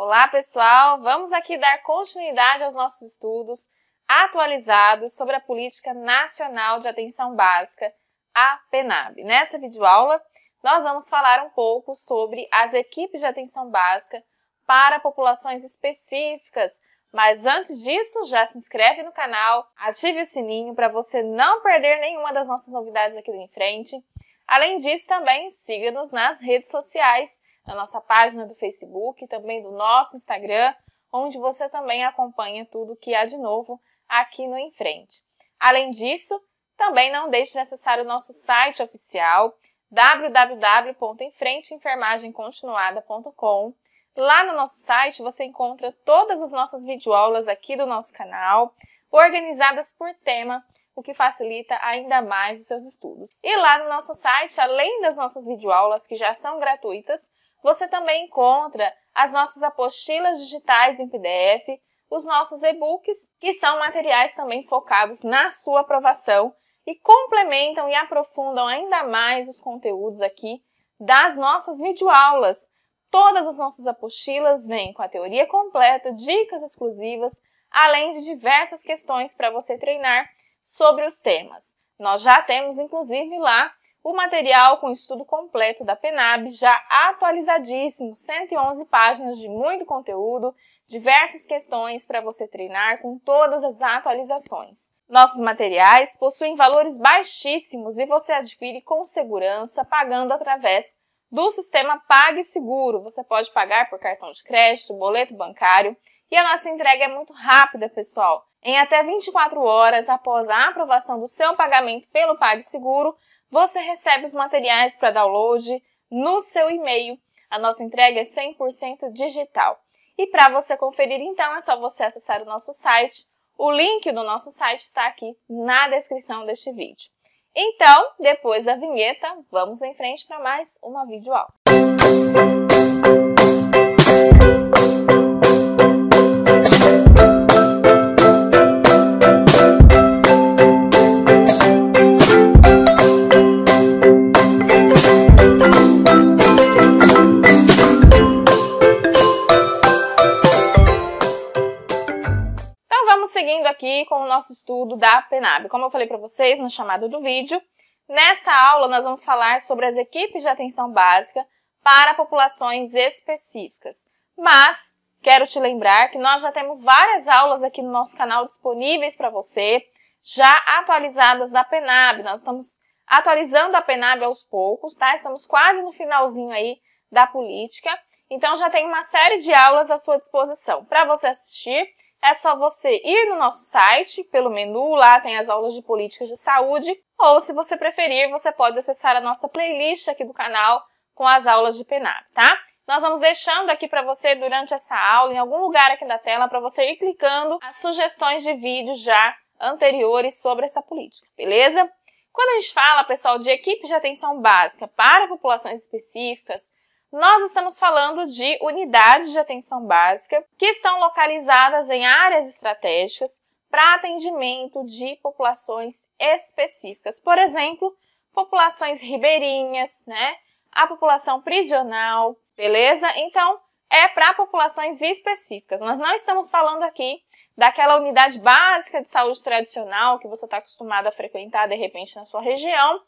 Olá, pessoal! Vamos aqui dar continuidade aos nossos estudos atualizados sobre a Política Nacional de Atenção Básica, a PNAB. Nesta videoaula, nós vamos falar um pouco sobre as equipes de atenção básica para populações específicas. Mas antes disso, já se inscreve no canal, ative o sininho para você não perder nenhuma das nossas novidades aqui do Em Frente. Além disso, também siga-nos nas redes sociais da nossa página do Facebook, também do nosso Instagram, onde você também acompanha tudo que há de novo aqui no Em Frente. Além disso, também não deixe de acessar o nosso site oficial www.enfrenteenfermagemcontinuada.com. Lá no nosso site você encontra todas as nossas videoaulas aqui do nosso canal, organizadas por tema, o que facilita ainda mais os seus estudos. E lá no nosso site, além das nossas videoaulas que já são gratuitas, você também encontra as nossas apostilas digitais em PDF, os nossos e-books, que são materiais também focados na sua aprovação e complementam e aprofundam ainda mais os conteúdos aqui das nossas videoaulas. Todas as nossas apostilas vêm com a teoria completa, dicas exclusivas, além de diversas questões para você treinar sobre os temas. Nós já temos, inclusive, lá o material com estudo completo da PENAB já atualizadíssimo, 111 páginas de muito conteúdo, diversas questões para você treinar com todas as atualizações. Nossos materiais possuem valores baixíssimos e você adquire com segurança pagando através do sistema PagSeguro. Você pode pagar por cartão de crédito, boleto bancário e a nossa entrega é muito rápida, pessoal. Em até 24 horas após a aprovação do seu pagamento pelo PagSeguro, você recebe os materiais para download no seu e-mail. A nossa entrega é 100% digital. E para você conferir, então, é só você acessar o nosso site. O link do nosso site está aqui na descrição deste vídeo. Então, depois da vinheta, vamos em frente para mais uma videoaula. Música nosso estudo da PENAB. Como eu falei para vocês no chamado do vídeo, nesta aula nós vamos falar sobre as equipes de atenção básica para populações específicas. Mas quero te lembrar que nós já temos várias aulas aqui no nosso canal disponíveis para você, já atualizadas da PENAB. Nós estamos atualizando a PENAB aos poucos, tá? Estamos quase no finalzinho aí da política. Então já tem uma série de aulas à sua disposição para você assistir é só você ir no nosso site, pelo menu lá tem as aulas de políticas de saúde, ou se você preferir, você pode acessar a nossa playlist aqui do canal com as aulas de PENAP, tá? Nós vamos deixando aqui para você durante essa aula, em algum lugar aqui da tela, para você ir clicando as sugestões de vídeos já anteriores sobre essa política, beleza? Quando a gente fala, pessoal, de equipe de atenção básica para populações específicas, nós estamos falando de unidades de atenção básica que estão localizadas em áreas estratégicas para atendimento de populações específicas. Por exemplo, populações ribeirinhas, né? A população prisional, beleza? Então, é para populações específicas. Nós não estamos falando aqui daquela unidade básica de saúde tradicional que você está acostumado a frequentar de repente na sua região,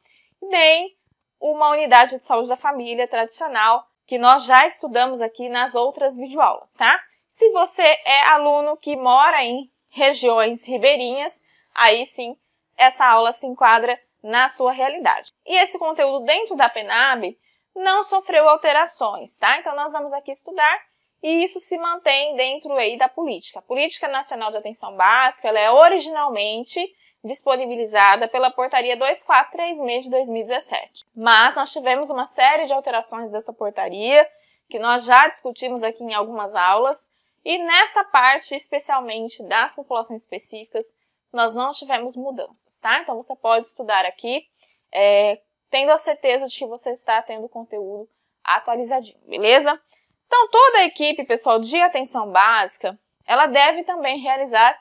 nem uma unidade de saúde da família tradicional que nós já estudamos aqui nas outras videoaulas, tá? Se você é aluno que mora em regiões ribeirinhas, aí sim essa aula se enquadra na sua realidade. E esse conteúdo dentro da PENAB não sofreu alterações, tá? Então nós vamos aqui estudar e isso se mantém dentro aí da política. A Política Nacional de Atenção Básica, ela é originalmente disponibilizada pela Portaria 2436 de 2017. Mas nós tivemos uma série de alterações dessa portaria, que nós já discutimos aqui em algumas aulas, e nesta parte, especialmente das populações específicas, nós não tivemos mudanças, tá? Então você pode estudar aqui, é, tendo a certeza de que você está tendo o conteúdo atualizadinho, beleza? Então toda a equipe, pessoal, de atenção básica, ela deve também realizar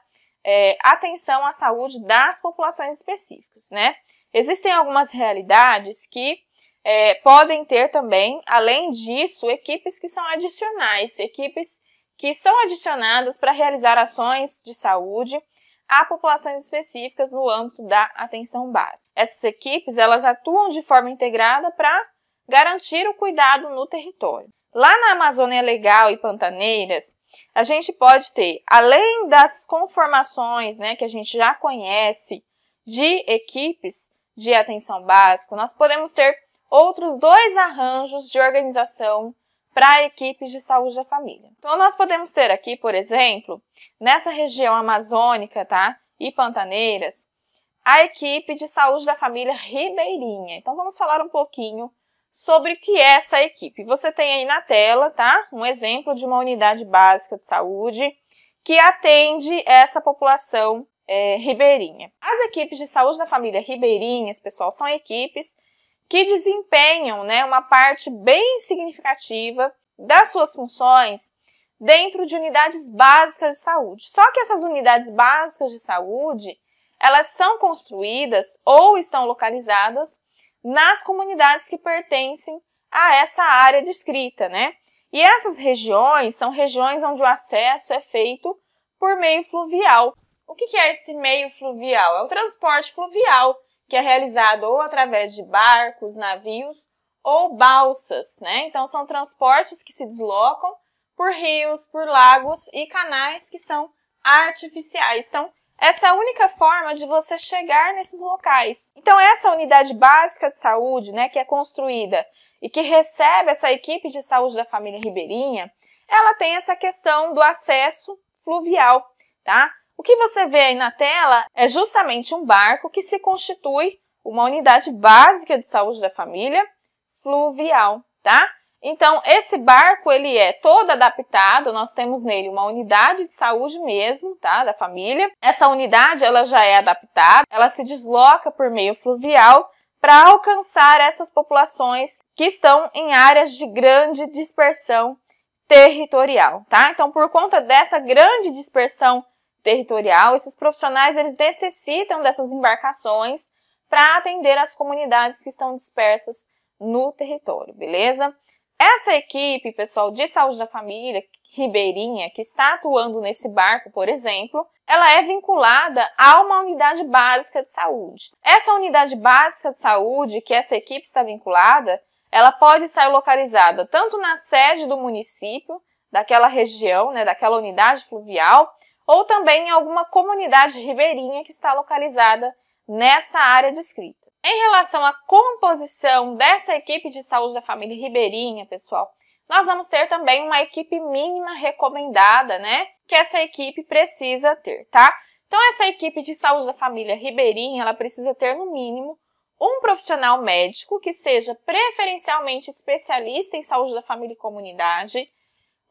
é, atenção à saúde das populações específicas, né? Existem algumas realidades que é, podem ter também, além disso, equipes que são adicionais, equipes que são adicionadas para realizar ações de saúde a populações específicas no âmbito da atenção básica. Essas equipes, elas atuam de forma integrada para garantir o cuidado no território. Lá na Amazônia Legal e Pantaneiras, a gente pode ter, além das conformações né, que a gente já conhece de equipes de atenção básica, nós podemos ter outros dois arranjos de organização para equipes de saúde da família. Então, nós podemos ter aqui, por exemplo, nessa região amazônica tá, e pantaneiras, a equipe de saúde da família ribeirinha. Então, vamos falar um pouquinho sobre o que é essa equipe. Você tem aí na tela, tá? Um exemplo de uma unidade básica de saúde que atende essa população é, ribeirinha. As equipes de saúde da família ribeirinhas, pessoal, são equipes que desempenham né, uma parte bem significativa das suas funções dentro de unidades básicas de saúde. Só que essas unidades básicas de saúde, elas são construídas ou estão localizadas nas comunidades que pertencem a essa área descrita, né? E essas regiões são regiões onde o acesso é feito por meio fluvial. O que é esse meio fluvial? É o transporte fluvial, que é realizado ou através de barcos, navios ou balsas, né? Então são transportes que se deslocam por rios, por lagos e canais que são artificiais. Então, essa é a única forma de você chegar nesses locais. Então, essa unidade básica de saúde, né, que é construída e que recebe essa equipe de saúde da família ribeirinha, ela tem essa questão do acesso fluvial, tá? O que você vê aí na tela é justamente um barco que se constitui uma unidade básica de saúde da família fluvial, tá? Então, esse barco, ele é todo adaptado, nós temos nele uma unidade de saúde mesmo, tá, da família. Essa unidade, ela já é adaptada, ela se desloca por meio fluvial para alcançar essas populações que estão em áreas de grande dispersão territorial, tá? Então, por conta dessa grande dispersão territorial, esses profissionais, eles necessitam dessas embarcações para atender as comunidades que estão dispersas no território, beleza? Essa equipe, pessoal, de saúde da família, ribeirinha, que está atuando nesse barco, por exemplo, ela é vinculada a uma unidade básica de saúde. Essa unidade básica de saúde que essa equipe está vinculada, ela pode estar localizada tanto na sede do município, daquela região, né, daquela unidade fluvial, ou também em alguma comunidade ribeirinha que está localizada nessa área descrita. Em relação à composição dessa equipe de saúde da família ribeirinha, pessoal, nós vamos ter também uma equipe mínima recomendada, né? Que essa equipe precisa ter, tá? Então, essa equipe de saúde da família ribeirinha, ela precisa ter, no mínimo, um profissional médico que seja preferencialmente especialista em saúde da família e comunidade,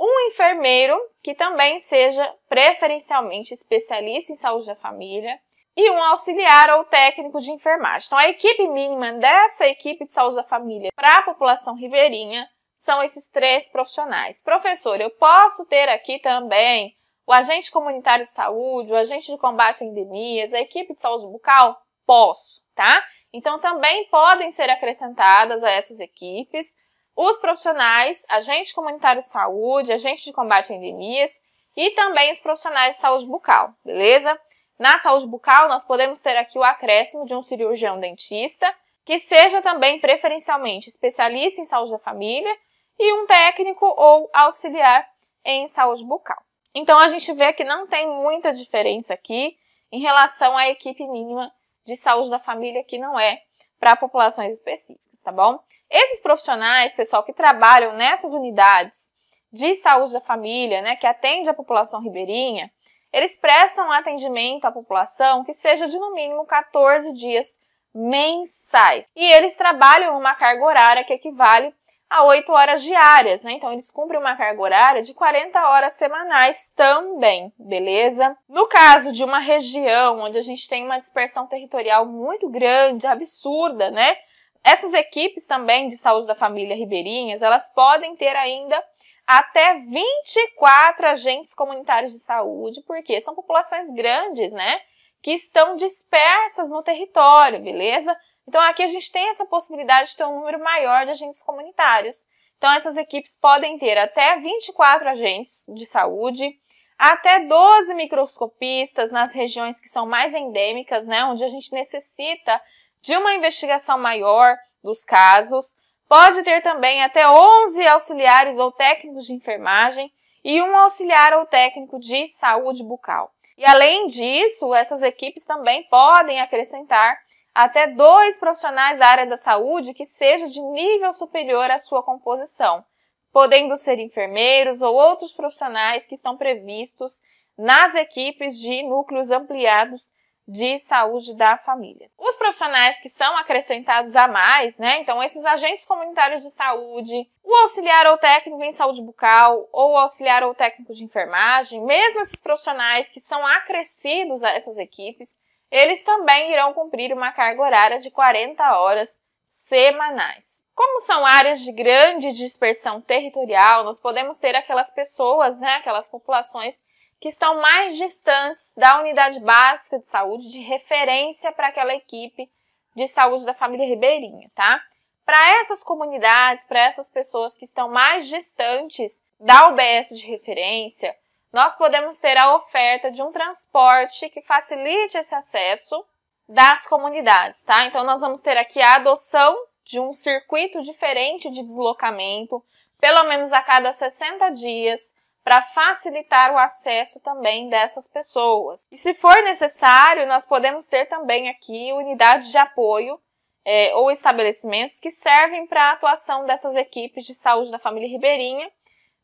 um enfermeiro que também seja preferencialmente especialista em saúde da família, e um auxiliar ou técnico de enfermagem. Então, a equipe mínima dessa equipe de saúde da família para a população ribeirinha são esses três profissionais. Professor, eu posso ter aqui também o agente comunitário de saúde, o agente de combate a endemias, a equipe de saúde bucal? Posso, tá? Então, também podem ser acrescentadas a essas equipes os profissionais, agente comunitário de saúde, agente de combate a endemias e também os profissionais de saúde bucal, beleza? Na saúde bucal, nós podemos ter aqui o acréscimo de um cirurgião dentista, que seja também preferencialmente especialista em saúde da família e um técnico ou auxiliar em saúde bucal. Então a gente vê que não tem muita diferença aqui em relação à equipe mínima de saúde da família que não é para populações específicas, tá bom? Esses profissionais, pessoal que trabalham nessas unidades de saúde da família, né, que atende a população ribeirinha, eles prestam atendimento à população que seja de no mínimo 14 dias mensais. E eles trabalham uma carga horária que equivale a 8 horas diárias, né? Então eles cumprem uma carga horária de 40 horas semanais também, beleza? No caso de uma região onde a gente tem uma dispersão territorial muito grande, absurda, né? Essas equipes também de saúde da família ribeirinhas, elas podem ter ainda até 24 agentes comunitários de saúde, porque são populações grandes, né? Que estão dispersas no território, beleza? Então aqui a gente tem essa possibilidade de ter um número maior de agentes comunitários. Então essas equipes podem ter até 24 agentes de saúde, até 12 microscopistas nas regiões que são mais endêmicas, né, onde a gente necessita de uma investigação maior dos casos, Pode ter também até 11 auxiliares ou técnicos de enfermagem e um auxiliar ou técnico de saúde bucal. E além disso, essas equipes também podem acrescentar até dois profissionais da área da saúde que seja de nível superior à sua composição, podendo ser enfermeiros ou outros profissionais que estão previstos nas equipes de núcleos ampliados de saúde da família. Os profissionais que são acrescentados a mais, né? Então, esses agentes comunitários de saúde, o auxiliar ou técnico em saúde bucal, ou o auxiliar ou técnico de enfermagem, mesmo esses profissionais que são acrescidos a essas equipes, eles também irão cumprir uma carga horária de 40 horas semanais. Como são áreas de grande dispersão territorial, nós podemos ter aquelas pessoas, né, aquelas populações que estão mais distantes da unidade básica de saúde de referência para aquela equipe de saúde da família ribeirinha, tá? Para essas comunidades, para essas pessoas que estão mais distantes da UBS de referência, nós podemos ter a oferta de um transporte que facilite esse acesso das comunidades, tá? Então nós vamos ter aqui a adoção de um circuito diferente de deslocamento, pelo menos a cada 60 dias, para facilitar o acesso também dessas pessoas. E se for necessário, nós podemos ter também aqui unidades de apoio é, ou estabelecimentos que servem para a atuação dessas equipes de saúde da família ribeirinha,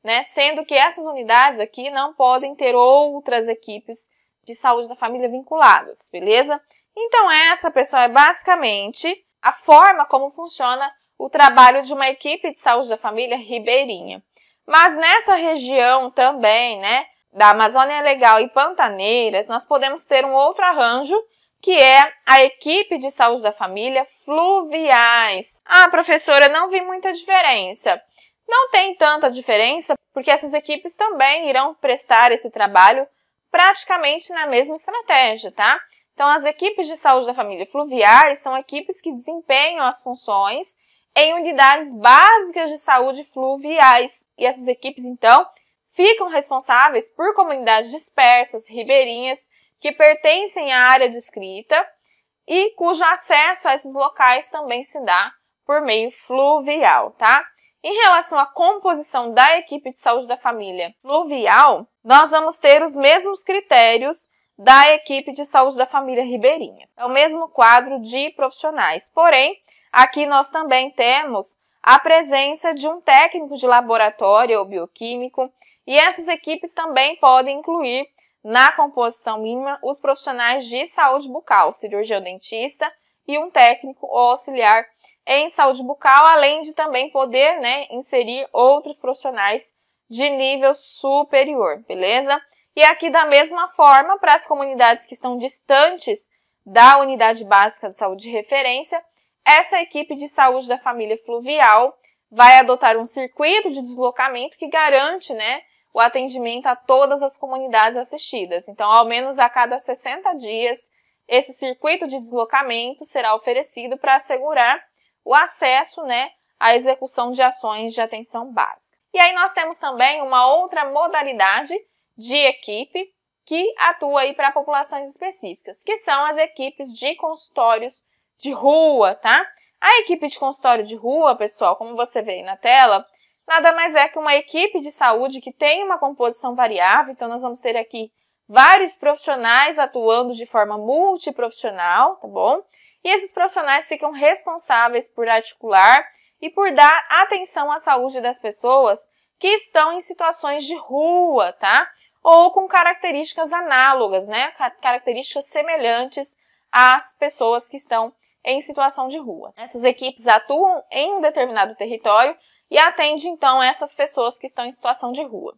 né, sendo que essas unidades aqui não podem ter outras equipes de saúde da família vinculadas, beleza? Então essa, pessoal, é basicamente a forma como funciona o trabalho de uma equipe de saúde da família ribeirinha. Mas nessa região também, né, da Amazônia Legal e Pantaneiras, nós podemos ter um outro arranjo, que é a equipe de saúde da família fluviais. Ah, professora, não vi muita diferença. Não tem tanta diferença, porque essas equipes também irão prestar esse trabalho praticamente na mesma estratégia, tá? Então, as equipes de saúde da família fluviais são equipes que desempenham as funções em unidades básicas de saúde fluviais. E essas equipes, então, ficam responsáveis por comunidades dispersas, ribeirinhas, que pertencem à área descrita e cujo acesso a esses locais também se dá por meio fluvial, tá? Em relação à composição da equipe de saúde da família fluvial, nós vamos ter os mesmos critérios da equipe de saúde da família ribeirinha. É o mesmo quadro de profissionais, porém, Aqui nós também temos a presença de um técnico de laboratório ou bioquímico, e essas equipes também podem incluir na composição mínima os profissionais de saúde bucal, cirurgião dentista e um técnico ou auxiliar em saúde bucal, além de também poder né, inserir outros profissionais de nível superior, beleza? E aqui da mesma forma, para as comunidades que estão distantes da unidade básica de saúde de referência, essa equipe de saúde da família fluvial vai adotar um circuito de deslocamento que garante, né, o atendimento a todas as comunidades assistidas. Então, ao menos a cada 60 dias, esse circuito de deslocamento será oferecido para assegurar o acesso, né, à execução de ações de atenção básica. E aí nós temos também uma outra modalidade de equipe que atua aí para populações específicas, que são as equipes de consultórios de rua, tá? A equipe de consultório de rua, pessoal, como você vê aí na tela, nada mais é que uma equipe de saúde que tem uma composição variável, então nós vamos ter aqui vários profissionais atuando de forma multiprofissional, tá bom? E esses profissionais ficam responsáveis por articular e por dar atenção à saúde das pessoas que estão em situações de rua, tá? Ou com características análogas, né? Características semelhantes às pessoas que estão em situação de rua. Essas equipes atuam em um determinado território e atendem então essas pessoas que estão em situação de rua.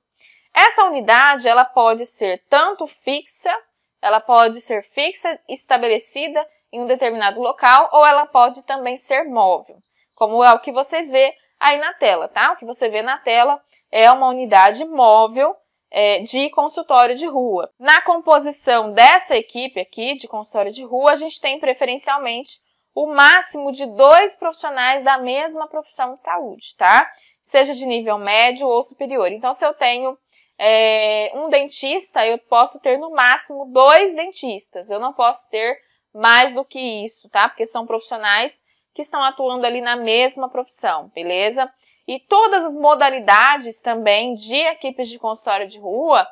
Essa unidade, ela pode ser tanto fixa, ela pode ser fixa, estabelecida em um determinado local, ou ela pode também ser móvel, como é o que vocês vê aí na tela, tá? O que você vê na tela é uma unidade móvel é, de consultório de rua. Na composição dessa equipe aqui de consultório de rua, a gente tem preferencialmente o máximo de dois profissionais da mesma profissão de saúde, tá? Seja de nível médio ou superior. Então, se eu tenho é, um dentista, eu posso ter no máximo dois dentistas. Eu não posso ter mais do que isso, tá? Porque são profissionais que estão atuando ali na mesma profissão, beleza? E todas as modalidades também de equipes de consultório de rua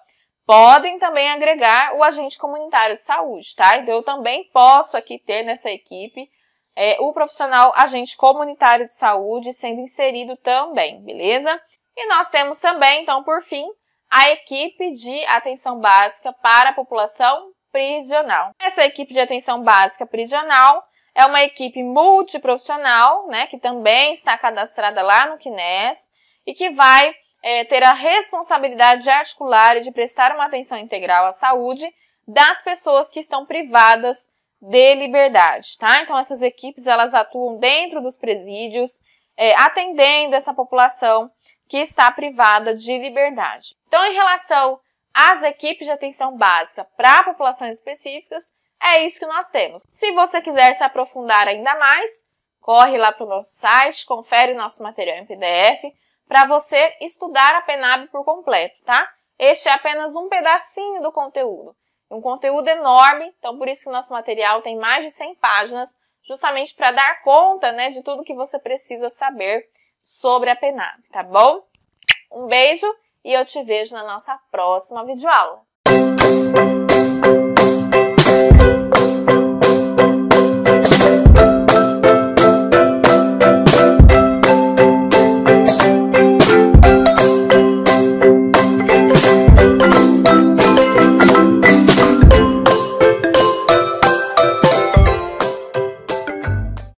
podem também agregar o agente comunitário de saúde, tá? Então eu também posso aqui ter nessa equipe é, o profissional agente comunitário de saúde sendo inserido também, beleza? E nós temos também, então, por fim, a equipe de atenção básica para a população prisional. Essa equipe de atenção básica prisional é uma equipe multiprofissional, né, que também está cadastrada lá no QNES e que vai é, ter a responsabilidade de articular e de prestar uma atenção integral à saúde das pessoas que estão privadas de liberdade, tá? Então essas equipes elas atuam dentro dos presídios, é, atendendo essa população que está privada de liberdade. Então, em relação às equipes de atenção básica para populações específicas, é isso que nós temos. Se você quiser se aprofundar ainda mais, corre lá para o nosso site, confere o nosso material em PDF para você estudar a PENAB por completo, tá? Este é apenas um pedacinho do conteúdo um conteúdo enorme, então por isso que o nosso material tem mais de 100 páginas, justamente para dar conta né, de tudo que você precisa saber sobre a PENAB, tá bom? Um beijo e eu te vejo na nossa próxima videoaula.